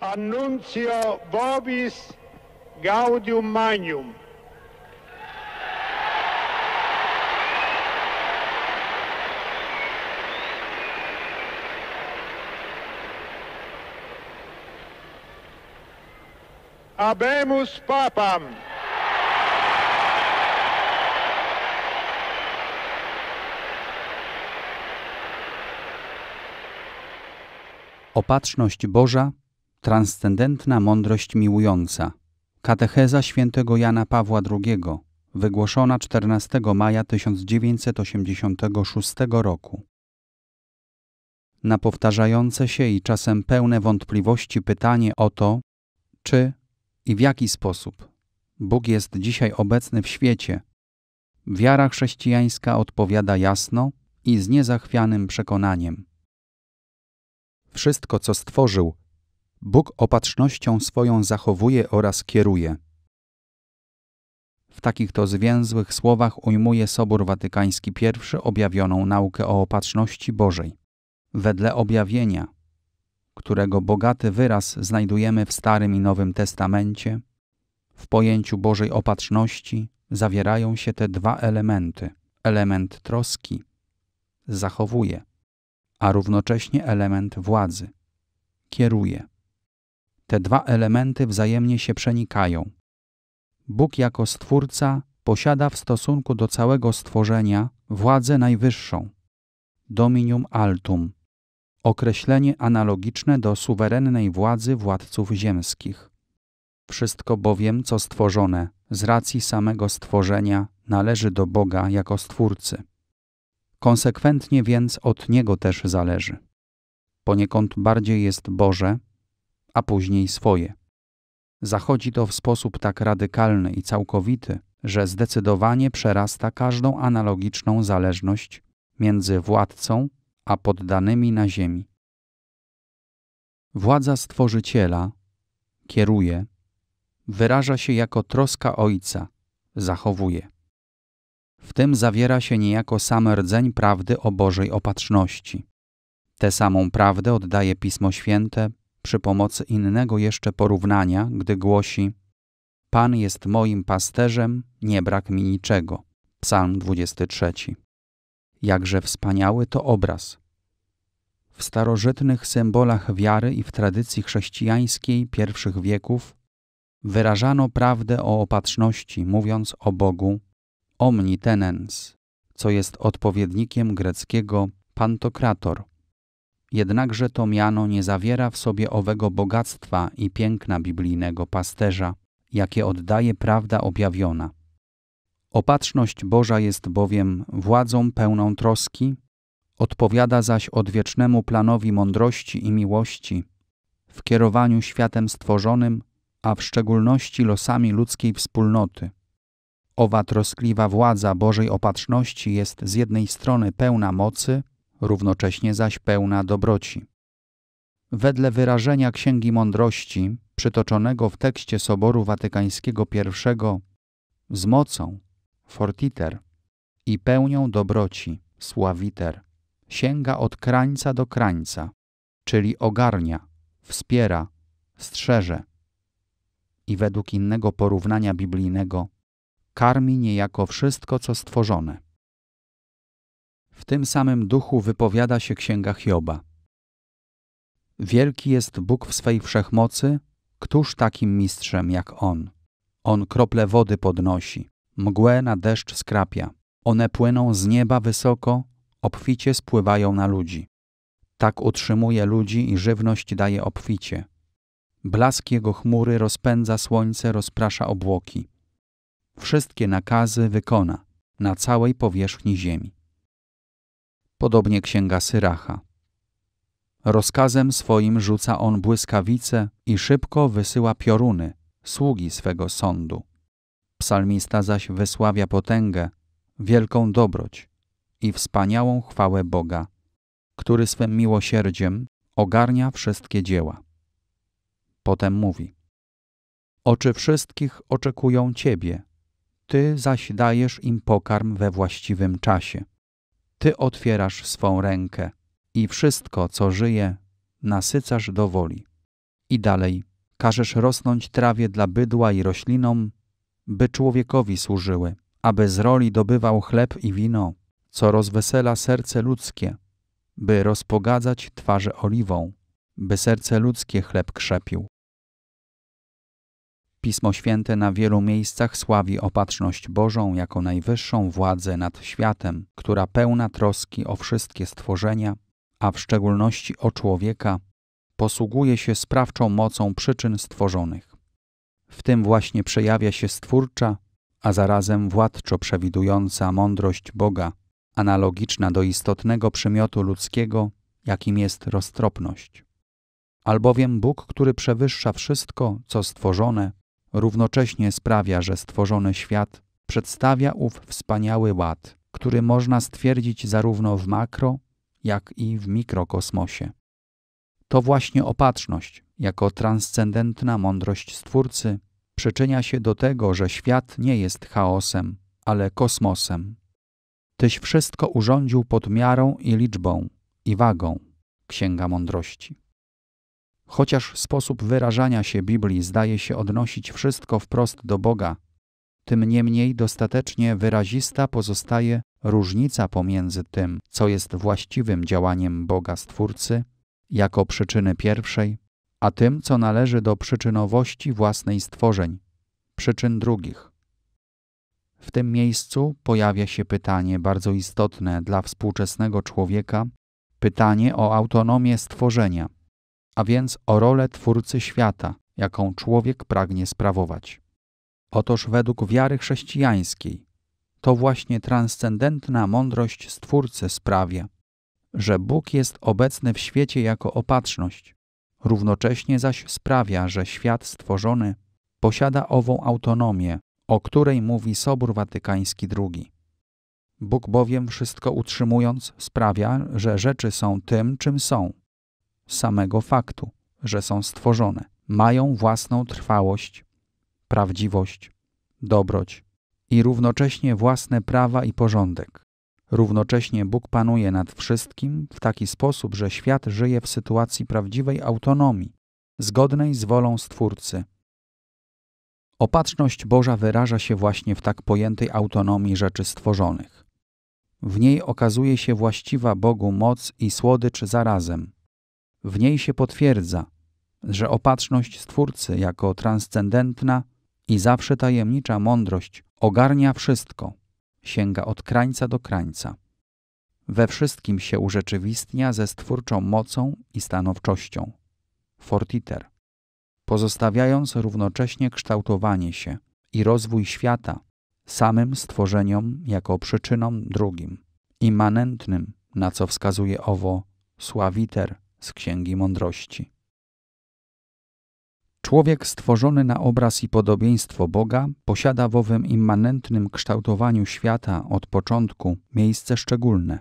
Annuncio Vobis Gaudium Magnum. Abemus Papam. Opatrzność Boża Transcendentna mądrość miłująca. Katecheza świętego Jana Pawła II, wygłoszona 14 maja 1986 roku. Na powtarzające się i czasem pełne wątpliwości pytanie o to, czy i w jaki sposób Bóg jest dzisiaj obecny w świecie, wiara chrześcijańska odpowiada jasno i z niezachwianym przekonaniem. Wszystko, co stworzył, Bóg opatrznością swoją zachowuje oraz kieruje. W takich to zwięzłych słowach ujmuje Sobór Watykański I objawioną naukę o opatrzności Bożej. Wedle objawienia, którego bogaty wyraz znajdujemy w Starym i Nowym Testamencie, w pojęciu Bożej opatrzności zawierają się te dwa elementy: element troski zachowuje, a równocześnie element władzy kieruje. Te dwa elementy wzajemnie się przenikają. Bóg jako Stwórca posiada w stosunku do całego stworzenia władzę najwyższą dominium altum określenie analogiczne do suwerennej władzy władców ziemskich. Wszystko bowiem, co stworzone z racji samego stworzenia, należy do Boga jako Stwórcy. Konsekwentnie więc od Niego też zależy. Poniekąd bardziej jest Boże, a później swoje. Zachodzi to w sposób tak radykalny i całkowity, że zdecydowanie przerasta każdą analogiczną zależność między władcą a poddanymi na ziemi. Władza stworzyciela kieruje, wyraża się jako troska ojca, zachowuje. W tym zawiera się niejako sam rdzeń prawdy o Bożej opatrzności. Tę samą prawdę oddaje Pismo Święte przy pomocy innego jeszcze porównania, gdy głosi: Pan jest moim pasterzem, nie brak mi niczego. Psalm 23. Jakże wspaniały to obraz. W starożytnych symbolach wiary i w tradycji chrześcijańskiej pierwszych wieków wyrażano prawdę o opatrzności, mówiąc o Bogu omnitenens, co jest odpowiednikiem greckiego pantokrator, Jednakże to miano nie zawiera w sobie owego bogactwa i piękna biblijnego pasterza, jakie oddaje prawda objawiona. Opatrzność Boża jest bowiem władzą pełną troski, odpowiada zaś odwiecznemu planowi mądrości i miłości, w kierowaniu światem stworzonym, a w szczególności losami ludzkiej wspólnoty. Owa troskliwa władza Bożej opatrzności jest z jednej strony pełna mocy, równocześnie zaś pełna dobroci. Wedle wyrażenia Księgi Mądrości, przytoczonego w tekście Soboru Watykańskiego I, z mocą, fortiter, i pełnią dobroci, sławiter, sięga od krańca do krańca, czyli ogarnia, wspiera, strzeże. I według innego porównania biblijnego karmi niejako wszystko, co stworzone. W tym samym duchu wypowiada się księga Hioba. Wielki jest Bóg w swej wszechmocy, któż takim mistrzem jak On? On krople wody podnosi, mgłę na deszcz skrapia. One płyną z nieba wysoko, obficie spływają na ludzi. Tak utrzymuje ludzi i żywność daje obficie. Blask jego chmury rozpędza słońce, rozprasza obłoki. Wszystkie nakazy wykona na całej powierzchni ziemi podobnie księga Syracha. Rozkazem swoim rzuca on błyskawice i szybko wysyła pioruny, sługi swego sądu. Psalmista zaś wysławia potęgę, wielką dobroć i wspaniałą chwałę Boga, który swym miłosierdziem ogarnia wszystkie dzieła. Potem mówi: Oczy wszystkich oczekują Ciebie, Ty zaś dajesz im pokarm we właściwym czasie. Ty otwierasz swą rękę i wszystko, co żyje, nasycasz do woli. I dalej każesz rosnąć trawie dla bydła i roślinom, by człowiekowi służyły, aby z roli dobywał chleb i wino, co rozwesela serce ludzkie, by rozpogadzać twarze oliwą, by serce ludzkie chleb krzepił. Pismo Święte na wielu miejscach sławi opatrzność Bożą jako najwyższą władzę nad światem, która pełna troski o wszystkie stworzenia, a w szczególności o człowieka, posługuje się sprawczą mocą przyczyn stworzonych. W tym właśnie przejawia się stwórcza, a zarazem władczo przewidująca mądrość Boga, analogiczna do istotnego przymiotu ludzkiego, jakim jest roztropność. Albowiem Bóg, który przewyższa wszystko, co stworzone, równocześnie sprawia, że stworzony świat przedstawia ów wspaniały ład, który można stwierdzić zarówno w makro, jak i w mikrokosmosie. To właśnie opatrzność, jako transcendentna mądrość Stwórcy, przyczynia się do tego, że świat nie jest chaosem, ale kosmosem. Tyś wszystko urządził pod miarą i liczbą i wagą. Księga Mądrości. Chociaż sposób wyrażania się Biblii zdaje się odnosić wszystko wprost do Boga, tym niemniej dostatecznie wyrazista pozostaje różnica pomiędzy tym, co jest właściwym działaniem Boga Stwórcy, jako przyczyny pierwszej, a tym, co należy do przyczynowości własnej stworzeń, przyczyn drugich. W tym miejscu pojawia się pytanie bardzo istotne dla współczesnego człowieka, pytanie o autonomię stworzenia – a więc o rolę Twórcy świata, jaką człowiek pragnie sprawować. Otóż według wiary chrześcijańskiej to właśnie transcendentna mądrość Stwórcy sprawia, że Bóg jest obecny w świecie jako opatrzność, równocześnie zaś sprawia, że świat stworzony posiada ową autonomię, o której mówi Sobór Watykański II. Bóg bowiem wszystko utrzymując sprawia, że rzeczy są tym, czym są, samego faktu, że są stworzone. Mają własną trwałość, prawdziwość, dobroć i równocześnie własne prawa i porządek. Równocześnie Bóg panuje nad wszystkim w taki sposób, że świat żyje w sytuacji prawdziwej autonomii, zgodnej z wolą Stwórcy. Opatrzność Boża wyraża się właśnie w tak pojętej autonomii rzeczy stworzonych. W niej okazuje się właściwa Bogu moc i słodycz zarazem. W niej się potwierdza, że opatrzność Stwórcy jako transcendentna i zawsze tajemnicza mądrość ogarnia wszystko, sięga od krańca do krańca. We wszystkim się urzeczywistnia ze stwórczą mocą i stanowczością. Fortiter. Pozostawiając równocześnie kształtowanie się i rozwój świata samym stworzeniom jako przyczynom drugim, immanentnym, na co wskazuje owo sławiter z Księgi Mądrości. Człowiek stworzony na obraz i podobieństwo Boga posiada w owym immanentnym kształtowaniu świata od początku miejsce szczególne.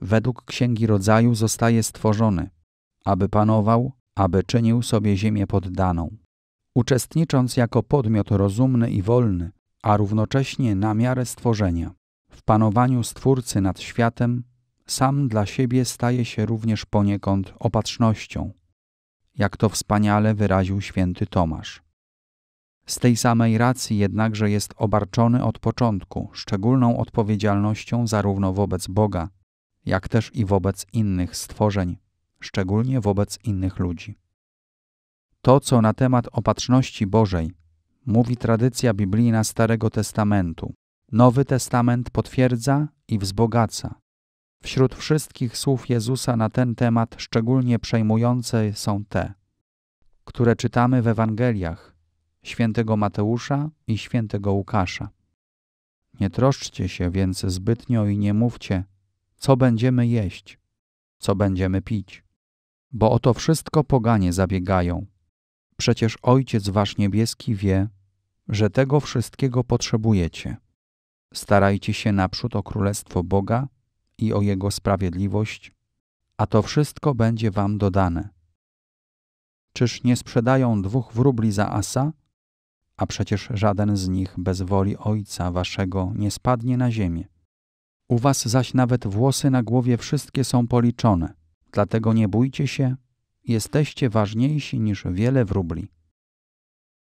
Według Księgi Rodzaju zostaje stworzony, aby panował, aby czynił sobie ziemię poddaną. Uczestnicząc jako podmiot rozumny i wolny, a równocześnie na miarę stworzenia, w panowaniu Stwórcy nad światem sam dla siebie staje się również poniekąd opatrznością, jak to wspaniale wyraził święty Tomasz. Z tej samej racji jednakże jest obarczony od początku szczególną odpowiedzialnością zarówno wobec Boga, jak też i wobec innych stworzeń, szczególnie wobec innych ludzi. To, co na temat opatrzności Bożej mówi tradycja biblijna Starego Testamentu, Nowy Testament potwierdza i wzbogaca, Wśród wszystkich słów Jezusa na ten temat szczególnie przejmujące są te, które czytamy w Ewangeliach świętego Mateusza i świętego Łukasza. Nie troszczcie się więc zbytnio i nie mówcie, co będziemy jeść, co będziemy pić, bo o to wszystko poganie zabiegają. Przecież Ojciec Wasz Niebieski wie, że tego wszystkiego potrzebujecie. Starajcie się naprzód o Królestwo Boga i o Jego sprawiedliwość, a to wszystko będzie wam dodane. Czyż nie sprzedają dwóch wróbli za asa? A przecież żaden z nich bez woli Ojca Waszego nie spadnie na ziemię. U was zaś nawet włosy na głowie wszystkie są policzone, dlatego nie bójcie się, jesteście ważniejsi niż wiele wróbli.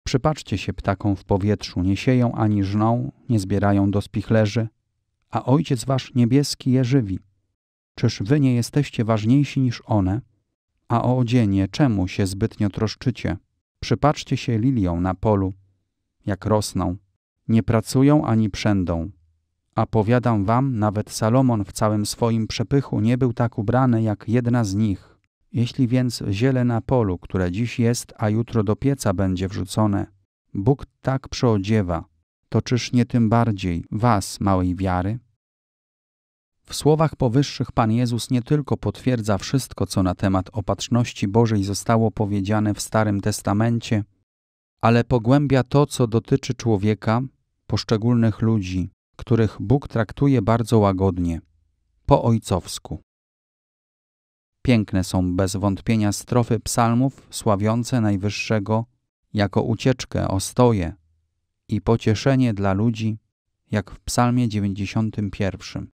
Przypatrzcie się ptakom w powietrzu, nie sieją ani żną, nie zbierają do spichlerzy, a Ojciec Wasz niebieski je żywi. Czyż Wy nie jesteście ważniejsi niż one? A o odzienie czemu się zbytnio troszczycie? Przypatrzcie się lilią na polu, jak rosną. Nie pracują ani przędą. A powiadam wam, nawet Salomon w całym swoim przepychu nie był tak ubrany jak jedna z nich. Jeśli więc ziele na polu, które dziś jest, a jutro do pieca będzie wrzucone, Bóg tak przyodziewa, to czyż nie tym bardziej was małej wiary? W słowach powyższych Pan Jezus nie tylko potwierdza wszystko, co na temat opatrzności Bożej zostało powiedziane w Starym Testamencie, ale pogłębia to, co dotyczy człowieka, poszczególnych ludzi, których Bóg traktuje bardzo łagodnie, po ojcowsku. Piękne są bez wątpienia strofy psalmów sławiące Najwyższego jako ucieczkę, ostoję, i pocieszenie dla ludzi, jak w Psalmie 91.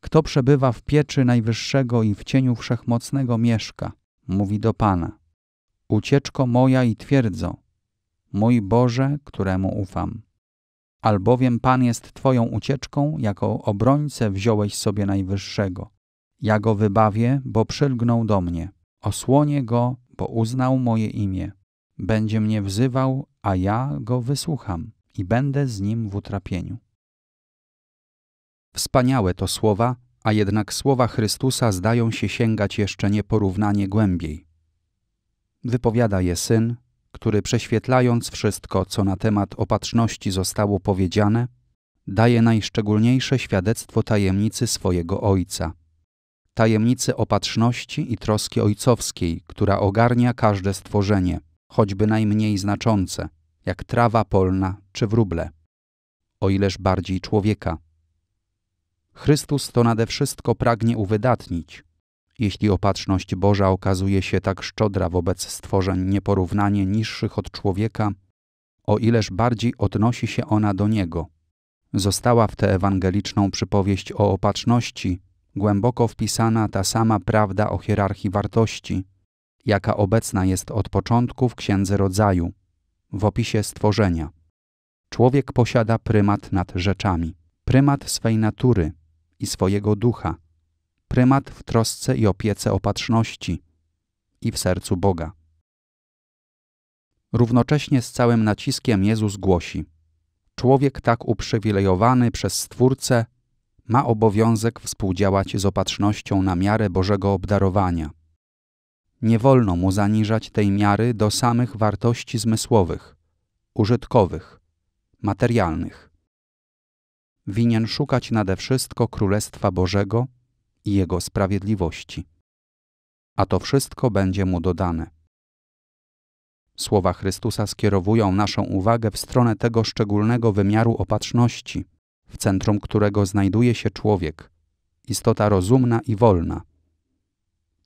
Kto przebywa w pieczy Najwyższego i w cieniu Wszechmocnego mieszka, mówi do Pana. Ucieczko moja i twierdzą, mój Boże, któremu ufam. Albowiem Pan jest Twoją ucieczką, jako obrońcę wziąłeś sobie Najwyższego. Ja go wybawię, bo przylgnął do mnie. Osłonię go, bo uznał moje imię. Będzie mnie wzywał, a ja go wysłucham i będę z nim w utrapieniu. Wspaniałe to słowa, a jednak słowa Chrystusa zdają się sięgać jeszcze nieporównanie głębiej. Wypowiada je syn, który prześwietlając wszystko, co na temat opatrzności zostało powiedziane, daje najszczególniejsze świadectwo tajemnicy swojego ojca. Tajemnicy opatrzności i troski ojcowskiej, która ogarnia każde stworzenie, choćby najmniej znaczące – jak trawa polna czy wróble, o ileż bardziej człowieka. Chrystus to nade wszystko pragnie uwydatnić, jeśli opatrzność Boża okazuje się tak szczodra wobec stworzeń nieporównanie niższych od człowieka, o ileż bardziej odnosi się ona do Niego. Została w tę ewangeliczną przypowieść o opatrzności głęboko wpisana ta sama prawda o hierarchii wartości, jaka obecna jest od początku w Księdze Rodzaju, w opisie stworzenia. Człowiek posiada prymat nad rzeczami, prymat swej natury i swojego ducha, prymat w trosce i opiece opatrzności i w sercu Boga. Równocześnie z całym naciskiem Jezus głosi: Człowiek tak uprzywilejowany przez Stwórcę ma obowiązek współdziałać z opatrznością na miarę Bożego obdarowania. Nie wolno mu zaniżać tej miary do samych wartości zmysłowych, użytkowych, materialnych. Winien szukać nade wszystko Królestwa Bożego i Jego sprawiedliwości. A to wszystko będzie mu dodane. Słowa Chrystusa skierowują naszą uwagę w stronę tego szczególnego wymiaru opatrzności, w centrum którego znajduje się człowiek, istota rozumna i wolna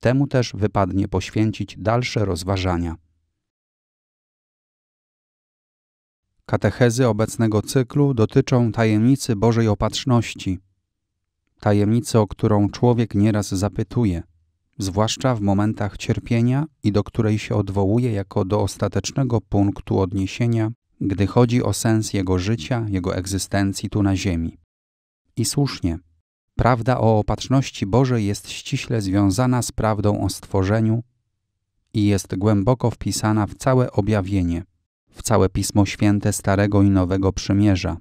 Temu też wypadnie poświęcić dalsze rozważania. Katechezy obecnego cyklu dotyczą tajemnicy Bożej Opatrzności, tajemnicy, o którą człowiek nieraz zapytuje, zwłaszcza w momentach cierpienia i do której się odwołuje jako do ostatecznego punktu odniesienia, gdy chodzi o sens jego życia, jego egzystencji tu na Ziemi. I słusznie. Prawda o opatrzności Bożej jest ściśle związana z prawdą o stworzeniu i jest głęboko wpisana w całe objawienie, w całe Pismo Święte Starego i Nowego Przymierza.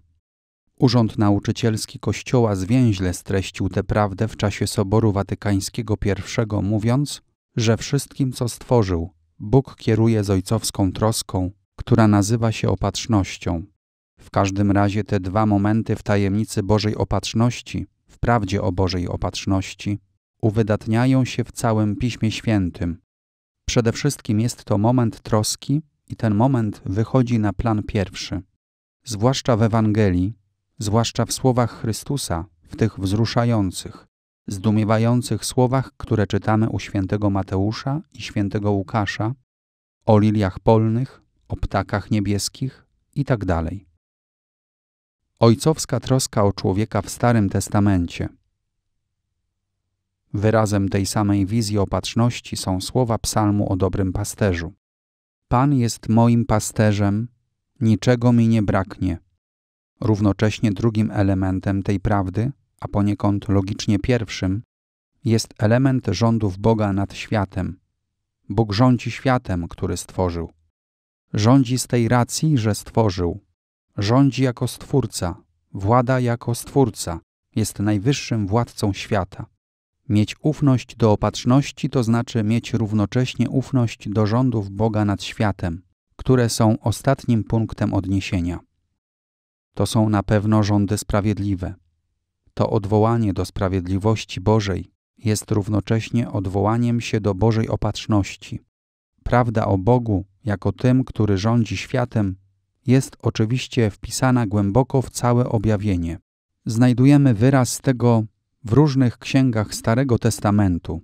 Urząd Nauczycielski Kościoła zwięźle streścił tę prawdę w czasie Soboru Watykańskiego I, mówiąc, że wszystkim, co stworzył, Bóg kieruje z ojcowską troską, która nazywa się opatrznością. W każdym razie te dwa momenty w tajemnicy Bożej opatrzności w prawdzie o Bożej opatrzności, uwydatniają się w całym Piśmie Świętym. Przede wszystkim jest to moment troski i ten moment wychodzi na plan pierwszy. Zwłaszcza w Ewangelii, zwłaszcza w słowach Chrystusa, w tych wzruszających, zdumiewających słowach, które czytamy u świętego Mateusza i świętego Łukasza, o liliach polnych, o ptakach niebieskich itd. Tak ojcowska troska o człowieka w Starym Testamencie. Wyrazem tej samej wizji opatrzności są słowa psalmu o dobrym pasterzu. Pan jest moim pasterzem, niczego mi nie braknie. Równocześnie drugim elementem tej prawdy, a poniekąd logicznie pierwszym, jest element rządów Boga nad światem. Bóg rządzi światem, który stworzył. Rządzi z tej racji, że stworzył, Rządzi jako stwórca, włada jako stwórca, jest najwyższym władcą świata. Mieć ufność do opatrzności to znaczy mieć równocześnie ufność do rządów Boga nad światem, które są ostatnim punktem odniesienia. To są na pewno rządy sprawiedliwe. To odwołanie do sprawiedliwości Bożej jest równocześnie odwołaniem się do Bożej opatrzności. Prawda o Bogu, jako tym, który rządzi światem, jest oczywiście wpisana głęboko w całe objawienie. Znajdujemy wyraz tego w różnych księgach Starego Testamentu,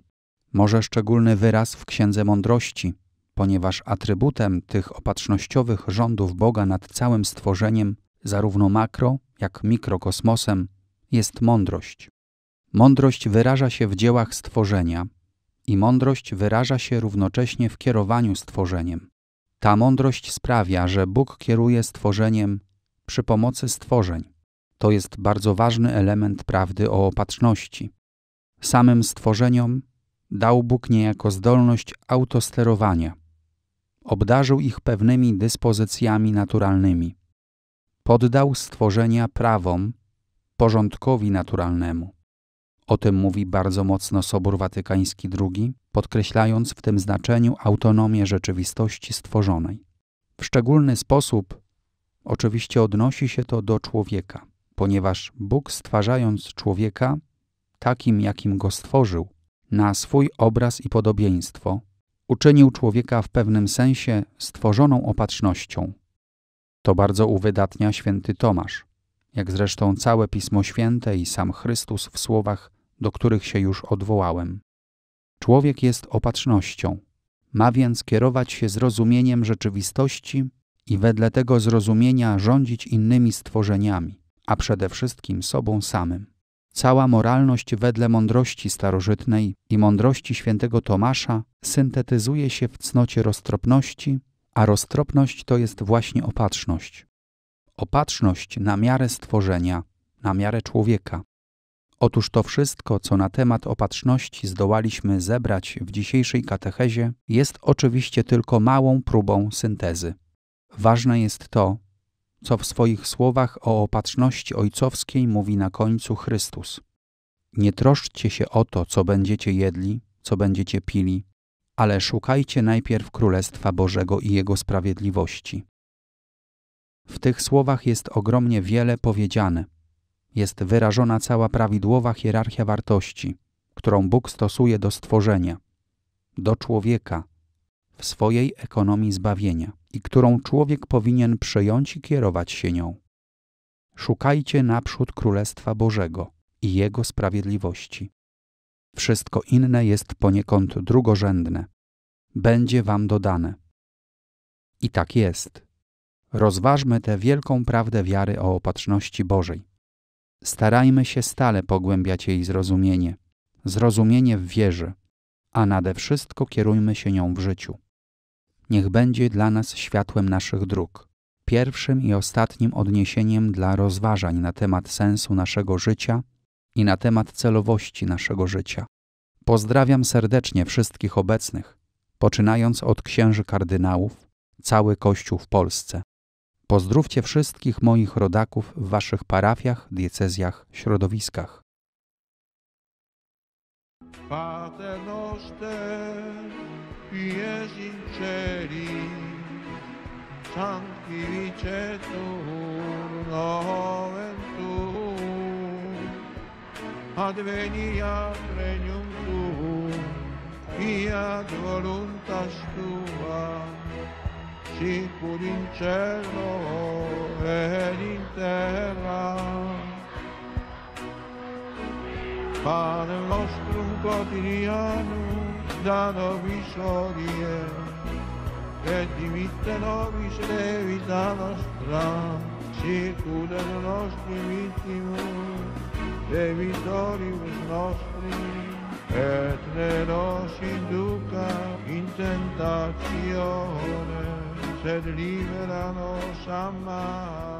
może szczególny wyraz w Księdze Mądrości, ponieważ atrybutem tych opatrznościowych rządów Boga nad całym stworzeniem, zarówno makro, jak mikrokosmosem, jest mądrość. Mądrość wyraża się w dziełach stworzenia i mądrość wyraża się równocześnie w kierowaniu stworzeniem. Ta mądrość sprawia, że Bóg kieruje stworzeniem przy pomocy stworzeń. To jest bardzo ważny element prawdy o opatrzności. Samym stworzeniom dał Bóg niejako zdolność autosterowania. Obdarzył ich pewnymi dyspozycjami naturalnymi. Poddał stworzenia prawom, porządkowi naturalnemu. O tym mówi bardzo mocno Sobór Watykański II, podkreślając w tym znaczeniu autonomię rzeczywistości stworzonej. W szczególny sposób oczywiście odnosi się to do człowieka, ponieważ Bóg stwarzając człowieka takim, jakim go stworzył, na swój obraz i podobieństwo, uczynił człowieka w pewnym sensie stworzoną opatrznością. To bardzo uwydatnia święty Tomasz, jak zresztą całe Pismo Święte i sam Chrystus w słowach do których się już odwołałem. Człowiek jest opatrznością, ma więc kierować się zrozumieniem rzeczywistości i wedle tego zrozumienia rządzić innymi stworzeniami, a przede wszystkim sobą samym. Cała moralność wedle mądrości starożytnej i mądrości świętego Tomasza syntetyzuje się w cnocie roztropności, a roztropność to jest właśnie opatrzność. Opatrzność na miarę stworzenia, na miarę człowieka, Otóż to wszystko, co na temat opatrzności zdołaliśmy zebrać w dzisiejszej katechezie, jest oczywiście tylko małą próbą syntezy. Ważne jest to, co w swoich słowach o opatrzności ojcowskiej mówi na końcu Chrystus. Nie troszczcie się o to, co będziecie jedli, co będziecie pili, ale szukajcie najpierw Królestwa Bożego i Jego sprawiedliwości. W tych słowach jest ogromnie wiele powiedziane – jest wyrażona cała prawidłowa hierarchia wartości, którą Bóg stosuje do stworzenia, do człowieka, w swojej ekonomii zbawienia i którą człowiek powinien przejąć i kierować się nią. Szukajcie naprzód Królestwa Bożego i Jego sprawiedliwości. Wszystko inne jest poniekąd drugorzędne. Będzie wam dodane. I tak jest. Rozważmy tę wielką prawdę wiary o opatrzności Bożej starajmy się stale pogłębiać jej zrozumienie, zrozumienie w wierze, a nade wszystko kierujmy się nią w życiu. Niech będzie dla nas światłem naszych dróg, pierwszym i ostatnim odniesieniem dla rozważań na temat sensu naszego życia i na temat celowości naszego życia. Pozdrawiam serdecznie wszystkich obecnych, poczynając od księży kardynałów, cały Kościół w Polsce. Pozdrówcie wszystkich moich rodaków w waszych parafiach, diecezjach, środowiskach. regnum tuum, fiat voluntas sicuro in cielo ed in terra. Pane nostro quotidiano, da noi sorie, e dimitte nobis vita nostra, circuda le nostre vittime, e vittoribus nostri, et ne nos induca in tentazione, said it even on old Sama.